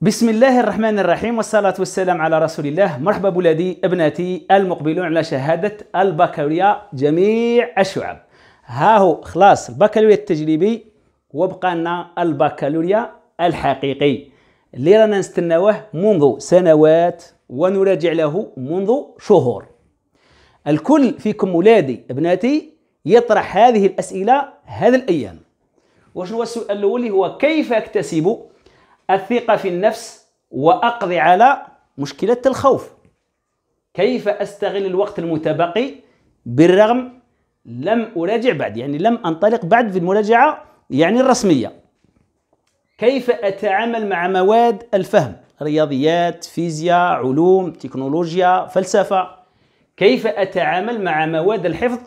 بسم الله الرحمن الرحيم والصلاة والسلام على رسول الله مرحبا بولادي ابنتي المقبلون على شهادة البكالوريا جميع الشعب ها هو خلاص البكالوريا التجريبي وبقى لنا البكالوريا الحقيقي اللي رانا نستناوه منذ سنوات ونراجع له منذ شهور الكل فيكم ولادي ابنتي يطرح هذه الأسئلة هذا الأيام وشنو السؤال الأول هو كيف أكتسب الثقة في النفس وأقضي على مشكلة الخوف كيف أستغل الوقت المتبقي بالرغم لم أراجع بعد يعني لم أنطلق بعد في المراجعة يعني الرسمية كيف أتعامل مع مواد الفهم رياضيات فيزياء علوم تكنولوجيا فلسفة كيف أتعامل مع مواد الحفظ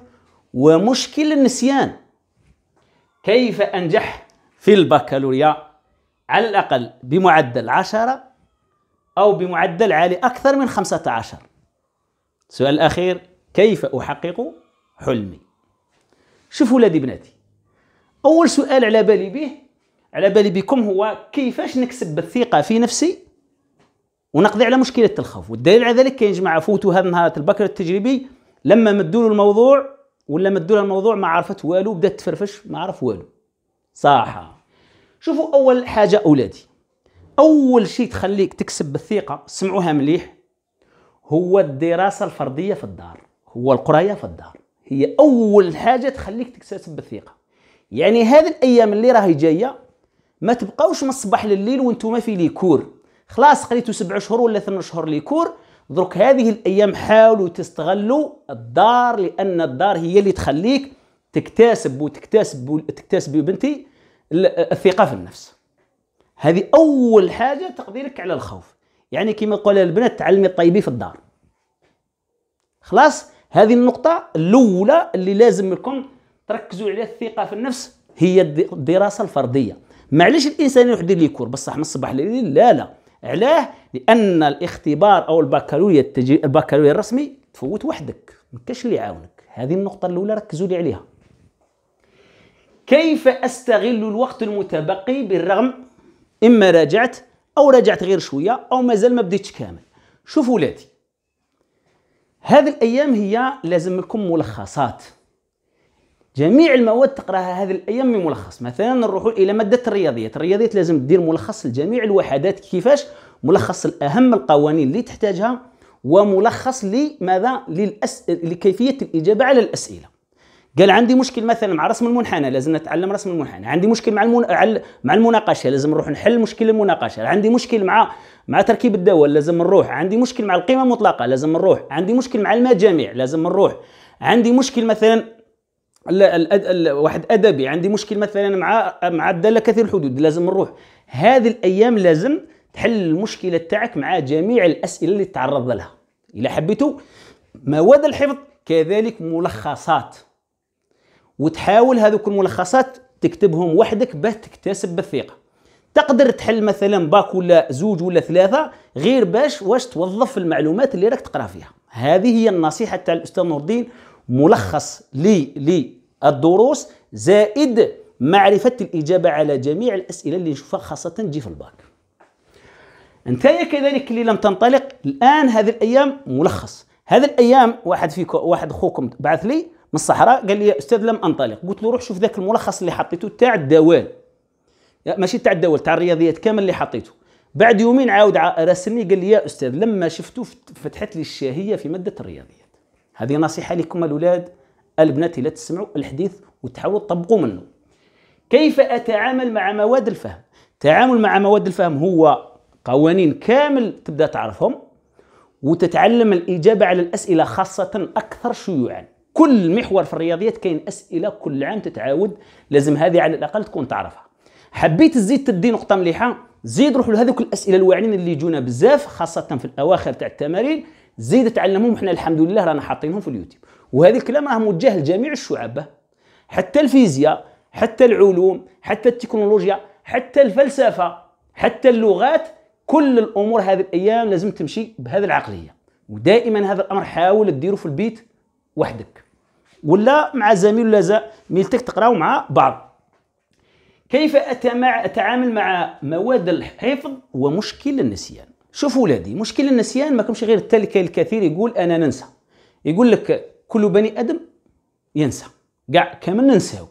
ومشكل النسيان كيف أنجح في البكالوريا على الأقل بمعدل 10 أو بمعدل عالي أكثر من 15 السؤال الأخير كيف أحقق حلمي شوفوا ولادي بناتي أول سؤال على بالي به على بالي بكم هو كيفاش نكسب الثقة في نفسي ونقضي على مشكلة الخوف والدليل على ذلك كاين جماعة فوتوا هذا النهار البكر التجريبي لما مدوا الموضوع ولا مدوا الموضوع ما عرفت والو بدات تفرفش ما عرف والو صاحه شوفوا اول حاجه اولادي اول شيء تخليك تكسب بالثقه سمعوها مليح هو الدراسه الفرديه في الدار هو القرايه في الدار هي اول حاجه تخليك تكتسب بالثقه يعني هذه الايام اللي راهي جايه ما تبقاوش من الصباح لليل وانتم في ليكور خلاص قريتوا سبع شهور ولا ثمان شهور ليكور درك هذه الايام حاولوا تستغلوا الدار لان الدار هي اللي تخليك تكتسب وتكتسب تكتسب بنتي الثقه في النفس هذه اول حاجه تقديرك على الخوف يعني كما يقول البنات تعلمي طيبي في الدار خلاص هذه النقطه الاولى اللي لازم لكم تركزوا عليها الثقه في النفس هي الدراسه الفرديه معلش الانسان يروح يدير لي كور بصح من الصباح لليل لا لا علاه لان الاختبار او البكالوريا التجي... البكالوريا الرسمي تفوت وحدك ما كاش اللي يعاونك هذه النقطه الاولى ركزوا لي عليها كيف أستغل الوقت المتبقي بالرغم إما راجعت أو راجعت غير شوية أو مازال ما بديتش كامل شوف ولادي هذه الأيام هي لازم لكم ملخصات جميع المواد تقراها هذه الايام من ملخص مثلا نروحوا الى ماده الرياضيات الرياضيات لازم تدير ملخص لجميع الوحدات كيفاش ملخص الاهم القوانين اللي تحتاجها وملخص لماذا للأس... لكيفيه الاجابه على الاسئله قال عندي مشكل مثلا مع رسم المنحنى لازم نتعلم رسم المنحنى عندي مشكل مع المن... مع المناقشه لازم نروح نحل مشكل المناقشه عندي مشكل مع مع تركيب الدول لازم نروح عندي مشكل مع القيمه المطلقه لازم نروح عندي مشكل مع المجاميع لازم نروح عندي مشكل مثلا لا الأد... ال... واحد ادبي عندي مشكل مثلا مع مع الداله كثير الحدود لازم نروح هذه الايام لازم تحل المشكله تاعك مع جميع الاسئله اللي تعرض لها اذا حبيتوا مواد الحفظ كذلك ملخصات وتحاول هذوك الملخصات تكتبهم وحدك باش تكتسب بالثقه تقدر تحل مثلا باك ولا زوج ولا ثلاثه غير باش واش توظف المعلومات اللي راك تقرا فيها هذه هي النصيحه تاع الاستاذ نور الدين ملخص لي للدروس زائد معرفه الاجابه على جميع الاسئله اللي نشوفها خاصه تجي في الباك انت كذلك اللي لم تنطلق الان هذه الايام ملخص هذه الايام واحد فيكم واحد اخوكم بعث لي من الصحراء قال لي استاذ لم انطلق قلت له روح شوف ذاك الملخص اللي حطيته تاع الدوال ماشي تاع الدوال تاع الرياضيات كامل اللي حطيته بعد يومين عاود راسلني قال لي يا استاذ لما شفته فتحت لي الشهيه في ماده الرياضيات هذه نصيحه لكم الاولاد البنات لا تسمعوا الحديث وتحاولوا تطبقوا منه كيف اتعامل مع مواد الفهم التعامل مع مواد الفهم هو قوانين كامل تبدا تعرفهم وتتعلم الاجابه على الاسئله خاصه اكثر شيوعا كل محور في الرياضيات كاين اسئله كل عام تتعاود لازم هذه على الاقل تكون تعرفها حبيت تزيد تدي نقطه مليحه زيد روحوا لهذوك الاسئله الواعرين اللي يجونا بزاف خاصه في الاواخر تاع التمارين زيد تعلمهم احنا الحمد لله رانا حاطينهم في اليوتيوب وهذا الكلام راه موجه لجميع الشعب حتى الفيزياء حتى العلوم حتى التكنولوجيا حتى الفلسفه حتى اللغات كل الامور هذه الايام لازم تمشي بهذه العقليه ودائما هذا الامر حاول تديره في البيت وحدك ولا مع زميل ولا زميلتك تقراو مع بعض كيف اتعامل مع مواد الحفظ ومشكل النسيان شوف ولادي مشكل النسيان ما كمش غير التالي الكثير يقول انا ننسى يقول لك كل بني ادم ينسى كاع كامل ننساو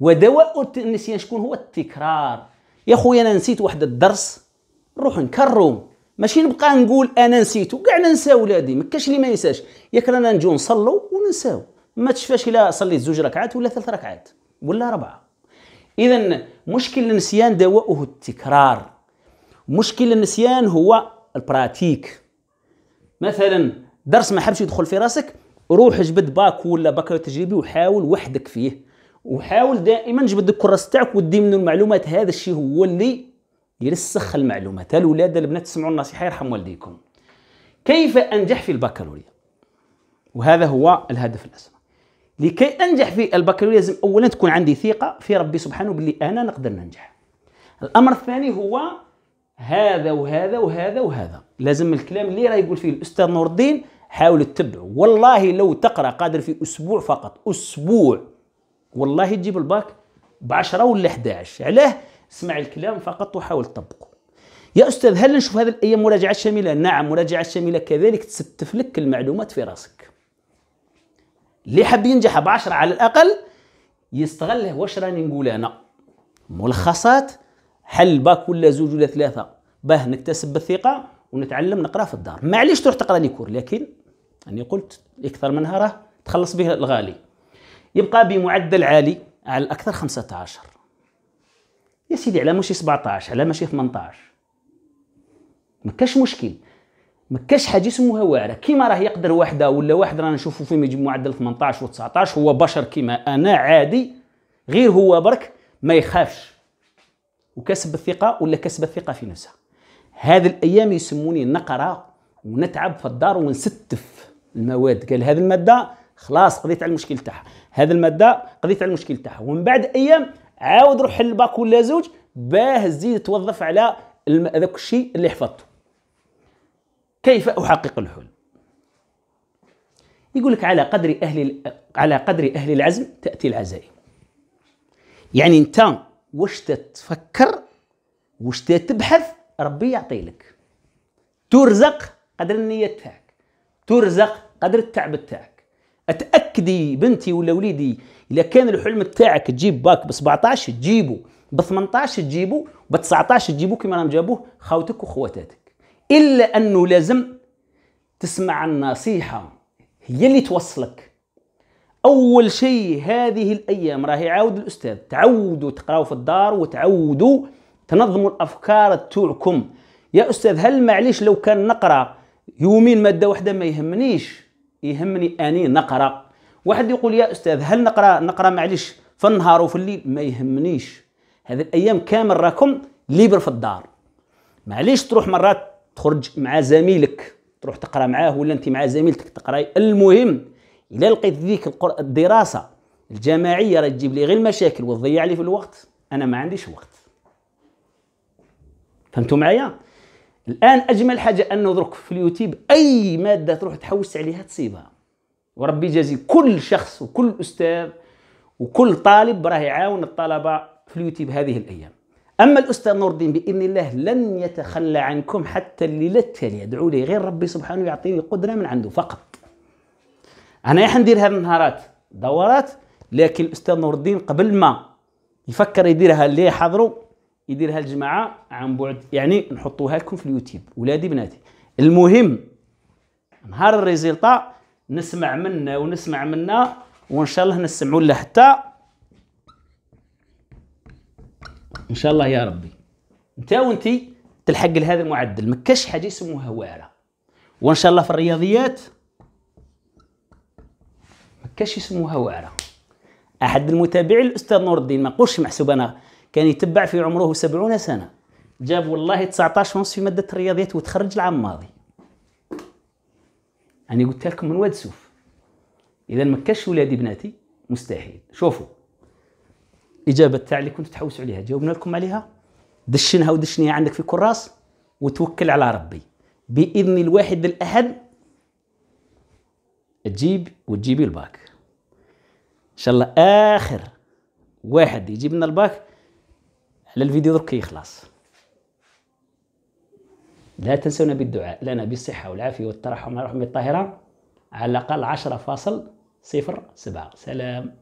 ودواء النسيان شكون هو التكرار يا خويا انا نسيت واحد الدرس نروح نكرم ماشي نبقى نقول انا نسيتو كاع ننسى ولادي ما كاش اللي ما ينساش ياك رانا نجيو نصلوا وننساو ما تشفاش الا صليت زوج ركعات ولا ثلاث ركعات ولا اربعه اذا مشكل النسيان دواؤه التكرار مشكل النسيان هو البراتيك مثلا درس ما حبش يدخل في راسك روح جبد باك ولا باك تجريبي وحاول وحدك فيه وحاول دائما جبد الكراس تاعك ودي منه المعلومات هذا الشيء هو اللي يرسخ المعلومه تاع الاولاد البنات تسمعوا النصيحه يرحم والديكم كيف انجح في البكالوريا وهذا هو الهدف الاسمى لكي انجح في البكالوريا لازم اولا تكون عندي ثقه في ربي سبحانه باللي انا نقدر ننجح الامر الثاني هو هذا وهذا وهذا وهذا لازم الكلام اللي راه يقول فيه الاستاذ نور الدين حاول تتبعه والله لو تقرا قادر في اسبوع فقط اسبوع والله تجيب الباك ب 10 ولا 11 علاه اسمع الكلام فقط وحاول تطبقه يا استاذ هل نشوف هذه الايام مراجعه شامله نعم مراجعه شامله كذلك تستف لك المعلومات في راسك اللي حاب ينجح ب 10 على الاقل يستغله واش راني نقول انا ملخصات حل باك ولا زوج ولا ثلاثه باه نكتسب الثقه ونتعلم نقرا في الدار معليش تروح تقرا لي كور لكن اني قلت اكثر منها راه تخلص به الغالي يبقى بمعدل عالي على الاكثر 15 يا سيدي على ماشي 17 على ماشي 18 ما كاش مشكل ما كاش حاجه يسموها واعره كيما راه يقدر وحده ولا واحد رانا نشوفوا فيه يجيب معدل 18 و19 هو بشر كيما انا عادي غير هو برك ما يخافش وكسب الثقه ولا كسب الثقه في نفسها هذه الايام يسموني نقرا ونتعب في الدار ونستف المواد قال هذه الماده خلاص قضيت على المشكل تاعها هذه الماده قضيت على المشكل تاعها ومن بعد ايام عاود روح حل باك ولا زوج باه زيد توظف على هذاك الشيء اللي حفظته كيف احقق الحلم يقول لك على قدر اهل على قدر اهل العزم تاتي العزائم يعني انت واش تتفكر واش تبحث ربي يعطي لك ترزق قدر النية تاعك ترزق قدر التعب تاعك اتاكدي بنتي ولا وليدي اذا كان الحلم تاعك تجيب باك ب 17 تجيبه ب 18 تجيبه ب 19 تجيبه كما راهم جابوه خوتك وخواتاتك الا انه لازم تسمع النصيحه هي اللي توصلك اول شيء هذه الايام راهي عاود الاستاذ تعودوا تقراوا في الدار وتعودوا تنظموا الافكار تاعكم يا استاذ هل معليش لو كان نقرا يومين ماده واحده ما يهمنيش يهمني اني نقرا واحد يقول يا استاذ هل نقرا نقرا معليش في النهار وفي الليل ما يهمنيش هذه الايام كامل راكم ليبر في الدار معليش تروح مرات تخرج مع زميلك تروح تقرا معاه ولا انت مع زميلتك تقراي المهم الا لقيت ذيك الدراسه الجماعيه راه تجيب لي غير المشاكل وتضيع لي في الوقت انا ما عنديش وقت فهمتوا معايا الان اجمل حاجه انه درك في اليوتيوب اي ماده تروح تحوس عليها تصيبها وربي يجازي كل شخص وكل استاذ وكل طالب راه يعاون الطلبه في اليوتيوب هذه الايام اما الاستاذ نور الدين باذن الله لن يتخلى عنكم حتى الليله التاليه ادعوا لي غير ربي سبحانه يعطيني قدره من عنده فقط انا راح ندير هذه النهارات دورات لكن الاستاذ نور الدين قبل ما يفكر يديرها اللي حضروا يديرها الجماعه عن بعد يعني نحطوها لكم في اليوتيوب ولادي بناتي المهم نهار الريزلطا نسمع منا ونسمع منا وان شاء الله نسمعوا له حتى ان شاء الله يا ربي انت وانت تلحق لهذا المعدل ما كاش حاجه يسموها واعره وان شاء الله في الرياضيات ما كاش يسموها واعره احد المتابعين الاستاذ نور الدين ما نقولش محسوب انا كان يتبع في عمره 70 سنه جاب والله 19 ونص في ماده الرياضيات وتخرج العام الماضي أنا قلت لكم من واد سوف إذا ما كاش ولادي بناتي مستحيل شوفوا الإجابة تاع اللي كنت تحوسوا عليها جاوبنا لكم عليها دشنها ودشنيها عندك في كراس وتوكل على ربي بإذن الواحد الأحد تجيب وتجيبي الباك إن شاء الله آخر واحد يجيب لنا الباك على الفيديو درك يخلص لا تنسونا بالدعاء لنا بالصحة والعافية والترحم والرحمة الطاهرة على الأقل 10.07 سلام